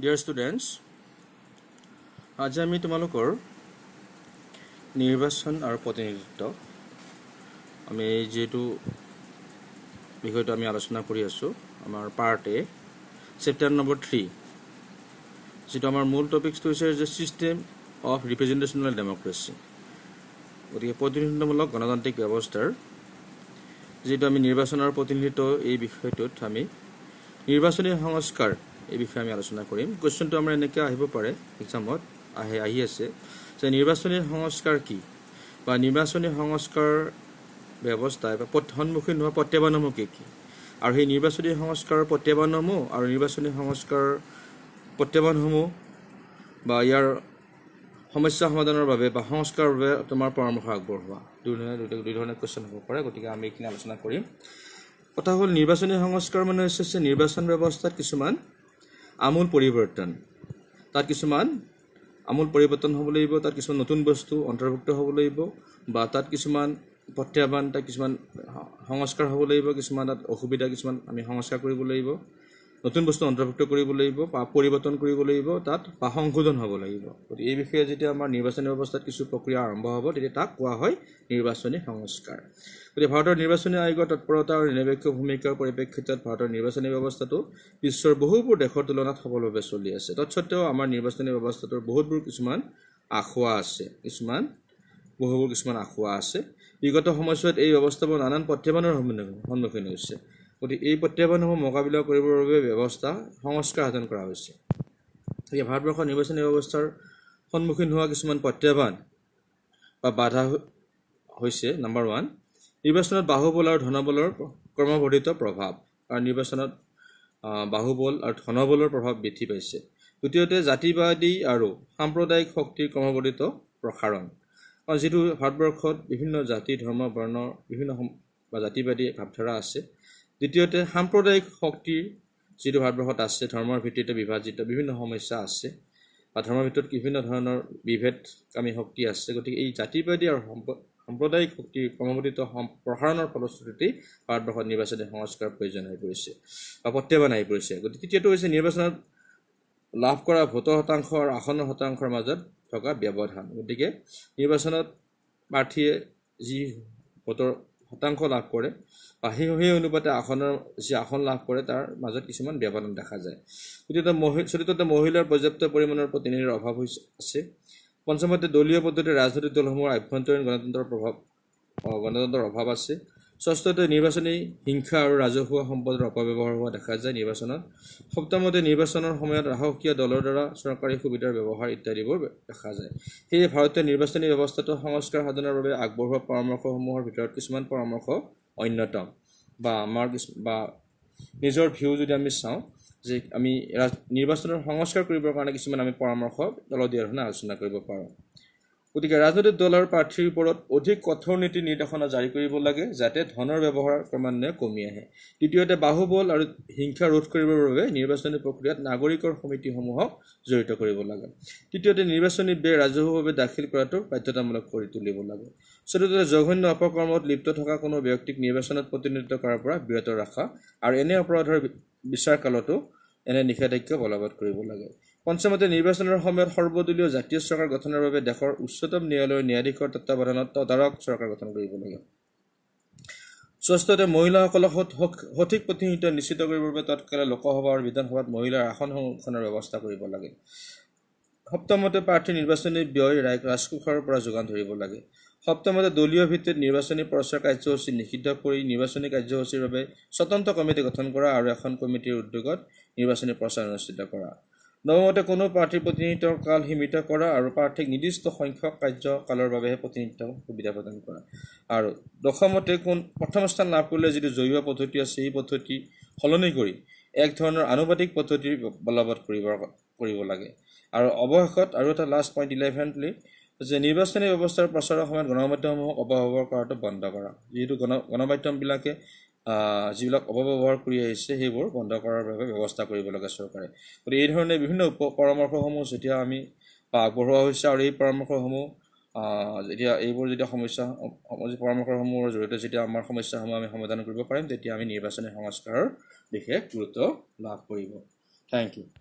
dear students আজি আমি তোমালোকৰ নিৰ্বাচন আৰু প্ৰতিনিধিত্ব আমি যিহেতু বিষয়টো আমি আলোচনা কৰি আছোঁ আমাৰ part A chapter number three যিটো আমাৰ মূল টপিকছটো হৈছে যে ছিষ্টেম অফ ৰিপ্ৰেজেণ্টেশ্যনেল ডেম'ক্ৰেচি গতিকে প্ৰতিনিধিত্বমূলক গণতান্ত্ৰিক ব্যৱস্থাৰ যিটো আমি নিৰ্বাচন আৰু প্ৰতিনিধিত্ব এই বিষয়টোত আমি নিৰ্বাচনী সংস্কাৰ এই বিষয়ে আমি আলোচনা কৰিম কুৱেশ্যনটো আমাৰ এনেকৈ আহিব পাৰে এক্সামত আহে আহি আছে যে নিৰ্বাচনী সংস্কাৰ কি বা নিৰ্বাচনী সংস্কাৰ ব্যৱস্থা বা সন্মুখীন হোৱা প্ৰত্যাহ্বানসমূহ কি কি আৰু সেই নিৰ্বাচনী সংস্কাৰৰ প্ৰত্যাহ্বানসমূহ আৰু নিৰ্বাচনী সংস্কাৰৰ প্ৰত্যাহ্বানসমূহ বা ইয়াৰ সমস্যা সমাধানৰ বাবে বা সংস্কাৰৰ বাবে তোমাৰ পৰামৰ্শ আগবঢ়োৱা দুধৰণে দুই ধৰণে কুৱেশ্যন হ'ব পাৰে গতিকে আমি এইখিনি আলোচনা কৰিম কথা হ'ল নিৰ্বাচনী সংস্কাৰ মানে হৈছে নিৰ্বাচন ব্যৱস্থাত কিছুমান আমূল পৰিৱৰ্তন তাত কিছুমান আমূল পৰিৱৰ্তন হ'ব লাগিব তাত কিছুমান নতুন বস্তু অন্তৰ্ভুক্ত হ'ব লাগিব বা তাত কিছুমান প্ৰত্যাহ্বান তাত কিছুমান সংস্কাৰ হ'ব লাগিব কিছুমান তাত অসুবিধা কিছুমান আমি সংস্কাৰ কৰিব লাগিব নতুন বস্তু অন্তৰ্ভুক্ত কৰিব লাগিব বা পৰিৱৰ্তন কৰিব লাগিব তাত বা সংশোধন হ'ব লাগিব গতিকে এই বিষয়ে যেতিয়া আমাৰ নিৰ্বাচনী ব্যৱস্থাত কিছু প্ৰক্ৰিয়া আৰম্ভ হ'ব তেতিয়া তাক কোৱা হয় নিৰ্বাচনী সংস্কাৰ গতিকে ভাৰতৰ নিৰ্বাচনী আয়োগৰ তৎপৰতা আৰু নিৰপেক্ষ ভূমিকাৰ পৰিপ্ৰেক্ষিতত ভাৰতৰ নিৰ্বাচনী ব্যৱস্থাটো বিশ্বৰ বহুবোৰ দেশৰ তুলনাত সফলভাৱে চলি আছে তৎসত্ত্বেও আমাৰ নিৰ্বাচনী ব্যৱস্থাটোৰ বহুতবোৰ কিছুমান আখোৱা আছে কিছুমান বহুবোৰ কিছুমান আখোৱা আছে বিগত সময়ছোৱাত এই ব্যৱস্থাবোৰ নানান প্ৰত্যাহ্বানৰ সন্মুখীন হৈছে গতিকে এই প্ৰত্যাহ্বানসমূহ মোকাবিলা কৰিবৰ বাবে ব্যৱস্থা সংস্কাৰ সাধন কৰা হৈছে গতিকে ভাৰতবৰ্ষৰ নিৰ্বাচনী ব্যৱস্থাৰ সন্মুখীন হোৱা কিছুমান প্ৰত্যাহ্বান বা বাধা হৈছে নাম্বাৰ ওৱান নিৰ্বাচনত বাহুবল আৰু ধনবলৰ কৰ্মবৰ্ধিত প্ৰভাৱ আৰু নিৰ্বাচনত বাহুবল আৰু ধনবলৰ প্ৰভাৱ বৃদ্ধি পাইছে দ্বিতীয়তে জাতিবাদী আৰু সাম্প্ৰদায়িক শক্তিৰ কৰ্মবৰ্ধিত প্ৰসাৰণ যিটো ভাৰতবৰ্ষত বিভিন্ন জাতি ধৰ্ম বৰ্ণৰ বিভিন্ন বা জাতিবাদী ভাৱধাৰা আছে দ্বিতীয়তে সাম্প্ৰদায়িক শক্তি যিটো ভাৰতবৰ্ষত আছে ধৰ্মৰ ভিত্তিতে বিভাজিত বিভিন্ন সমস্যা আছে বা ধৰ্মৰ ভিতৰত বিভিন্ন ধৰণৰ বিভেদকামী শক্তি আছে গতিকে এই জাতিবাদী আৰু সাম্প্ৰদায়িক শক্তিৰ ক্ৰমৱৰ্তিত প্ৰসাৰণৰ ফলশ্ৰুতিতেই ভাৰতবৰ্ষত নিৰ্বাচনী সংস্কাৰ প্ৰয়োজন হৈ পৰিছে বা প্ৰত্যাহ্বান আহি পৰিছে গতিকে তৃতীয়টো হৈছে নিৰ্বাচনত লাভ কৰা ভোটৰ শতাংশ আৰু আসনৰ শতাংশৰ মাজত থকা ব্যৱধান গতিকে নিৰ্বাচনত প্ৰাৰ্থীয়ে যি ভোটৰ শতাংশ লাভ কৰে বা সেই সেই অনুপাতে আসনৰ যি আসন লাভ কৰে তাৰ মাজত কিছুমান ব্যৱধান দেখা যায় তৃতীয়তে মহিলা চতুৰ্থতে মহিলাৰ পৰ্যাপ্ত পৰিমাণৰ প্ৰতিনিধিৰ অভাৱ হৈছে আছে পঞ্চমতে দলীয় পদ্ধতিৰ ৰাজনৈতিক দলসমূহৰ আভ্যন্তৰীণ গণতন্ত্ৰৰ প্ৰভাৱ গণতন্ত্ৰৰ অভাৱ আছে ষষ্ঠতে নিৰ্বাচনী হিংসা আৰু ৰাজহুৱা সম্পদৰ অপব্যৱহাৰ হোৱা দেখা যায় নিৰ্বাচনত সপ্তমতে নিৰ্বাচনৰ সময়ত ৰাহকীয় দলৰ দ্বাৰা চৰকাৰী সুবিধাৰ ব্যৱহাৰ ইত্যাদিবোৰ দেখা যায় সেয়ে ভাৰতীয় নিৰ্বাচনী ব্যৱস্থাটো সংস্কাৰ সাধনৰ বাবে আগবঢ়োৱা পৰামৰ্শসমূহৰ ভিতৰত কিছুমান পৰামৰ্শ অন্যতম বা আমাৰ বা নিজৰ ভিউ যদি আমি চাওঁ যে আমি নিৰ্বাচনৰ সংস্কাৰ কৰিবৰ কাৰণে কিছুমান আমি পৰামৰ্শ দলৰ দিয়াৰ ধৰণে আলোচনা কৰিব পাৰোঁ গতিকে ৰাজনৈতিক দলৰ প্ৰাৰ্থীৰ ওপৰত অধিক কঠোৰ নীতি নিৰ্দেশনা জাৰি কৰিব লাগে যাতে ধনৰ ব্যৱহাৰ ক্ৰমান্বয়ে কমি আহে দ্বিতীয়তে বাহুবল আৰু হিংসা ৰোধ কৰিবৰ বাবে নিৰ্বাচনী প্ৰক্ৰিয়াত নাগৰিকৰ সমিতিসমূহক জড়িত কৰিব লাগে তৃতীয়তে নিৰ্বাচনী ব্যয় ৰাজহুৱাভাৱে দাখিল কৰাটো বাধ্যতামূলক কৰি তুলিব লাগে চতুৰ্থতে জঘন্য অপকৰ্মত লিপ্ত থকা কোনো ব্যক্তিক নিৰ্বাচনত প্ৰতিনিধিত্ব কৰাৰ পৰা বিৰত ৰখা আৰু এনে অপৰাধৰ বিচাৰকালতো এনে নিষেধাজ্ঞা বলবৎ কৰিব লাগে পঞ্চমতে নিৰ্বাচনৰ সময়ত সৰ্বদলীয় জাতীয় চৰকাৰ গঠনৰ বাবে দেশৰ উচ্চতম ন্যায়ালয়ৰ ন্যায়াধীশৰ তত্বাৱধানত তদাৰক চৰকাৰ গঠন কৰিব লাগে ষষ্ঠতে মহিলাসকলক সঠিক প্ৰতিনিধিত্ব নিশ্চিত কৰিবৰ বাবে তৎকালে লোকসভা আৰু বিধানসভাত মহিলাৰ আসন সংৰক্ষণৰ ব্যৱস্থা কৰিব লাগে সপ্তমতে প্ৰাৰ্থীৰ নিৰ্বাচনী ব্যয় ৰাজকোষৰ পৰা যোগান ধৰিব লাগে সপ্তমতে দলীয় ভিত্তিত নিৰ্বাচনী প্ৰচাৰ কাৰ্যসূচী নিষিদ্ধ কৰি নিৰ্বাচনী কাৰ্যসূচীৰ বাবে স্বতন্ত্ৰ কমিটি গঠন কৰা আৰু এখন কমিটিৰ উদ্যোগত নিৰ্বাচনী প্ৰচাৰ অনুষ্ঠিত কৰা নৱমতে কোনো প্ৰাৰ্থীৰ প্ৰতিনিধিত্বৰ কাল সীমিত কৰা আৰু প্ৰাৰ্থীক নিৰ্দিষ্ট সংখ্যক কাৰ্যকালৰ বাবেহে প্ৰতিনিধিত্ব সুবিধা প্ৰদান কৰা আৰু দশমতে কোন প্ৰথম স্থান লাভ কৰিলে যিটো জৈৱ পদ্ধতি আছে সেই পদ্ধতি সলনি কৰি এক ধৰণৰ আনুপাতিক পদ্ধতি বলবৎ কৰিব কৰিব লাগে আৰু অৱশেষত আৰু এটা লাষ্ট পইণ্ট ইলেভেণ্টলি যে নিৰ্বাচনী ব্যৱস্থাৰ প্ৰচাৰৰ সময়ত গণমাধ্যমসমূহক অপব্যৱহাৰ কৰাটো বন্ধ কৰা যিহেতু গণ গণমাধ্যমবিলাকে যিবিলাক অপব্যৱহাৰ কৰি আহিছে সেইবোৰ বন্ধ কৰাৰ বাবে ব্যৱস্থা কৰিব লাগে চৰকাৰে গতিকে এইধৰণে বিভিন্ন উপ পৰামৰ্শসমূহ যেতিয়া আমি আগবঢ়োৱা হৈছে আৰু এই পৰামৰ্শসমূহ যেতিয়া এইবোৰ যেতিয়া সমস্যা পৰামৰ্শসমূহৰ জৰিয়তে যেতিয়া আমাৰ সমস্যাসমূহ আমি সমাধান কৰিব পাৰিম তেতিয়া আমি নিৰ্বাচনী সংস্কাৰৰ বিশেষ গুৰুত্ব লাভ কৰিব থেংক ইউ